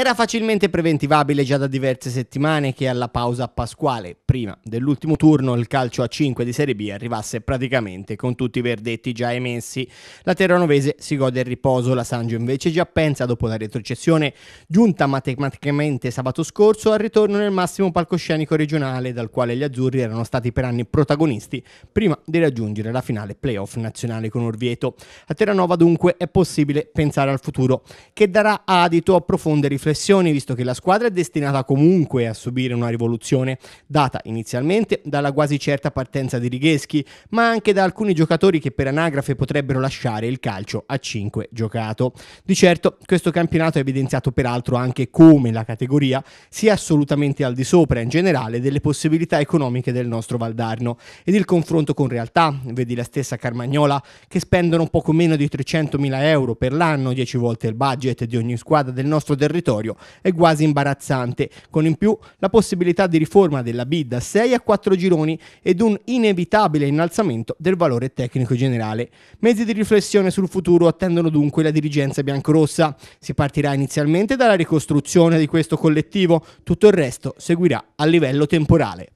Era facilmente preventivabile già da diverse settimane che alla pausa pasquale prima dell'ultimo turno il calcio a 5 di Serie B arrivasse praticamente con tutti i verdetti già emessi. La Terranovese si gode il riposo, la Sangio invece già pensa dopo la retrocessione giunta matematicamente sabato scorso al ritorno nel massimo palcoscenico regionale dal quale gli azzurri erano stati per anni protagonisti prima di raggiungere la finale playoff nazionale con Orvieto. A Terranova dunque è possibile pensare al futuro che darà adito a profonde riflessioni visto che la squadra è destinata comunque a subire una rivoluzione data dettata inizialmente dalla quasi certa partenza di Righeschi, ma anche da alcuni giocatori che per anagrafe potrebbero lasciare il calcio a 5 giocato. Di certo, questo campionato ha evidenziato peraltro anche come la categoria sia assolutamente al di sopra in generale delle possibilità economiche del nostro Valdarno ed il confronto con realtà, vedi la stessa Carmagnola, che spendono poco meno di 300.000 euro per l'anno, 10 volte il budget di ogni squadra del nostro territorio, è quasi imbarazzante, con in più la possibilità di riforma della B da 6 a 4 gironi ed un inevitabile innalzamento del valore tecnico generale. Mesi di riflessione sul futuro attendono dunque la dirigenza biancorossa. Si partirà inizialmente dalla ricostruzione di questo collettivo, tutto il resto seguirà a livello temporale.